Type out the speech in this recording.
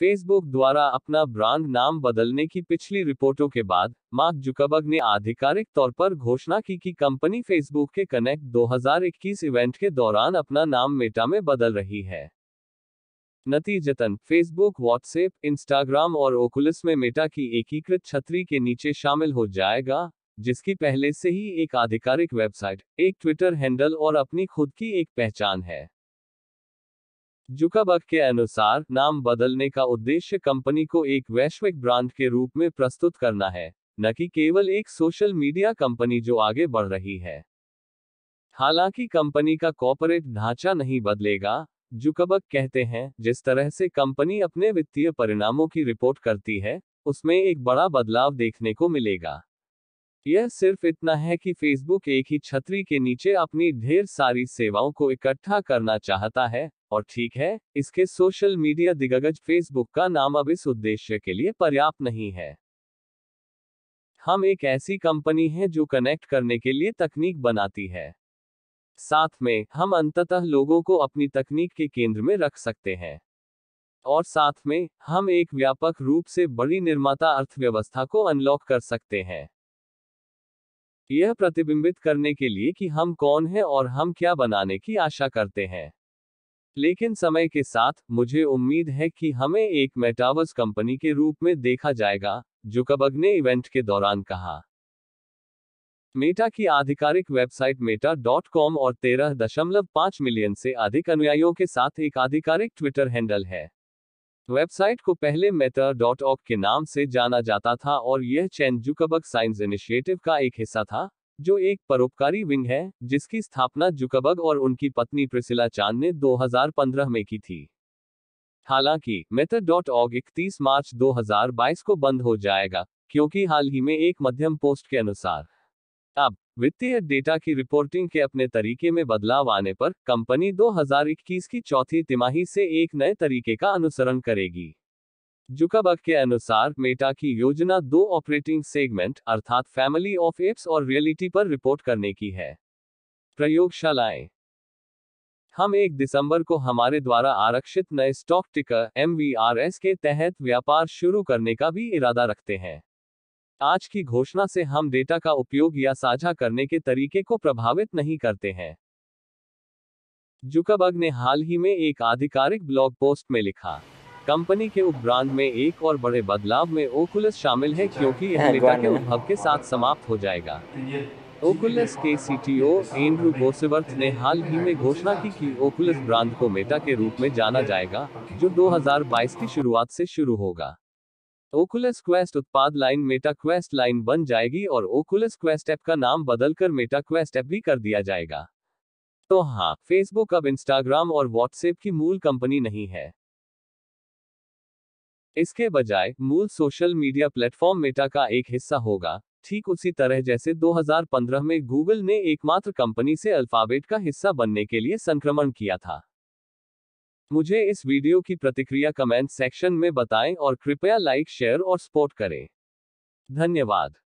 Facebook द्वारा अपना brand नाम बदलने की पिछली रिपोर्टों के बाद मार्क जुकबर्ग ने आधिकारिक तौर पर घोषणा की कि कंपनी फेसबुक के कनेक्ट 2021 इवेंट के दौरान अपना नाम मेटा में बदल रही है नतीजतन फेसबुक व्हाट्सएप इंस्टाग्राम और ओकुलिस में मेटा की एकीकृत छतरी के नीचे शामिल हो जाएगा जिसकी पहले से ही एक आधिकारिक वेबसाइट एक ट्विटर हैंडल और अपनी खुद की एक पहचान है जुकाबक के अनुसार नाम बदलने का उद्देश्य कंपनी को एक वैश्विक ब्रांड के रूप में प्रस्तुत करना है न कि केवल एक सोशल मीडिया कंपनी जो आगे बढ़ रही है हालांकि कंपनी का कॉपोरेट ढांचा नहीं बदलेगा जुकबक कहते हैं जिस तरह से कंपनी अपने वित्तीय परिणामों की रिपोर्ट करती है उसमें एक बड़ा बदलाव देखने को मिलेगा यह सिर्फ इतना है कि फेसबुक एक ही छतरी के नीचे अपनी ढेर सारी सेवाओं को इकट्ठा करना चाहता है और ठीक है इसके सोशल मीडिया दिग्गज फेसबुक का नाम अब इस उद्देश्य के लिए पर्याप्त नहीं है हम एक ऐसी कंपनी है जो कनेक्ट करने के लिए तकनीक बनाती है साथ में हम अंततः लोगों को अपनी तकनीक के केंद्र में रख सकते हैं और साथ में हम एक व्यापक रूप से बड़ी निर्माता अर्थव्यवस्था को अनलॉक कर सकते हैं यह प्रतिबिंबित करने के लिए कि हम कौन हैं और हम क्या बनाने की आशा करते हैं लेकिन समय के साथ मुझे उम्मीद है कि हमें एक मेटावर्स कंपनी के रूप में देखा जाएगा कबग ने इवेंट के दौरान कहा मेटा की आधिकारिक वेबसाइट मेटा डॉट कॉम और तेरह दशमलव पांच मिलियन से अधिक अनुयायियों के साथ एक आधिकारिक ट्विटर हैंडल है वेबसाइट को पहले मेटा डॉट ऑक के नाम से जाना जाता था और यह चैन जुकबक साइंस इनिशिएटिव का एक हिस्सा था जो एक परोपकारी विंग है जिसकी स्थापना जुकबग और उनकी पत्नी प्रिसिला चांद ने 2015 में की थी हालांकि मेथड डॉट ऑग इकतीस मार्च 2022 को बंद हो जाएगा क्योंकि हाल ही में एक मध्यम पोस्ट के अनुसार अब वित्तीय डेटा की रिपोर्टिंग के अपने तरीके में बदलाव आने पर कंपनी 2021 की चौथी तिमाही से एक नए तरीके का अनुसरण करेगी जुकाबक के अनुसार मेटा की योजना दो ऑपरेटिंग सेगमेंट अर्थात फैमिली ऑफ एप्स और रियलिटी पर रिपोर्ट करने की है प्रयोगशालाएं हम 1 दिसंबर को हमारे द्वारा आरक्षित नए स्टॉक टिकर एम के तहत व्यापार शुरू करने का भी इरादा रखते हैं आज की घोषणा से हम डेटा का उपयोग या साझा करने के तरीके को प्रभावित नहीं करते हैं जुकाबग ने हाल ही में एक आधिकारिक ब्लॉग पोस्ट में लिखा कंपनी के उपब्रांड में एक और बड़े बदलाव में ओकुलस शामिल है क्योंकि यह मेटा हाँ, के उद्भव के साथ समाप्त हो जाएगा तो ओकुलस के सीटीओ एंड्रू गोसेवर्थ ने हाल ही में घोषणा की कि ओकुलस ब्रांड को मेटा के रूप में जाना जाएगा जो 2022 की शुरुआत से शुरू होगा ओकुलस क्वेस्ट उत्पाद लाइन मेटा क्वेस्ट लाइन बन जाएगी और ओकुलस क्वेस्ट ऐप का नाम बदलकर मेटा क्वेस्ट ऐप भी कर दिया जाएगा तो हाँ फेसबुक अब इंस्टाग्राम और व्हाट्सएप की मूल कंपनी नहीं है इसके बजाय मूल सोशल मीडिया प्लेटफॉर्म मेटा का एक हिस्सा होगा ठीक उसी तरह जैसे 2015 में गूगल ने एकमात्र कंपनी से अल्फाबेट का हिस्सा बनने के लिए संक्रमण किया था मुझे इस वीडियो की प्रतिक्रिया कमेंट सेक्शन में बताएं और कृपया लाइक शेयर और सपोर्ट करें धन्यवाद